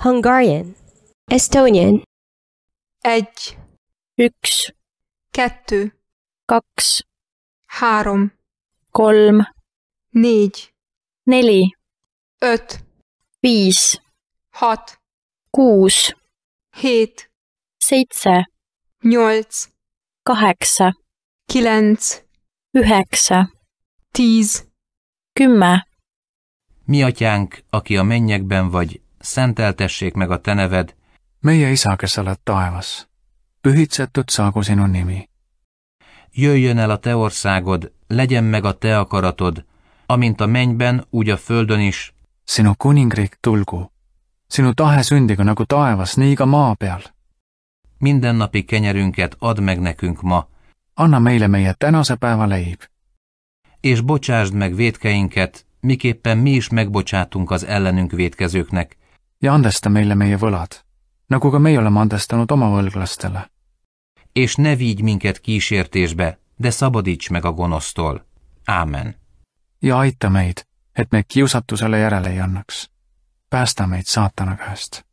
Hungarian, Estonian. Egy. Üks. Kettő. Kaks. Három. Kolm. Négy. Neli. Öt. Viis. Hat. Kuus. Hét. Seitse. Nyolc. Kaheksa. Kilenc. Üheksa. Tíz. Kümme. Mi atyánk, aki a mennyekben vagy, szenteltessék meg a te neved. Meie isa, kes oled taevas, pühitsetud nimi. Jöjjön el a te országod, legyen meg a te akaratod, amint a mennyben, úgy a földön is. Sinu kuningrik tulku, sinu tahe sündigu nagu taevas, nii ka maa peal. Mindennapi kenyerünket add meg nekünk ma. Anna meile meie tänase päeva leib. És bocsásd meg védkeinket, miképpen mi is megbocsátunk az ellenünk védkezőknek, ja andesta meile meie võlad, nagu ka meie oleme andestanud oma võlglastele. És ne vigy minket kísértésbe, de szabadíts meg a gonosztól. Ámen. Ja aita meid, et meg kiusatusele järele ei annaks. Päästa meid saatana käest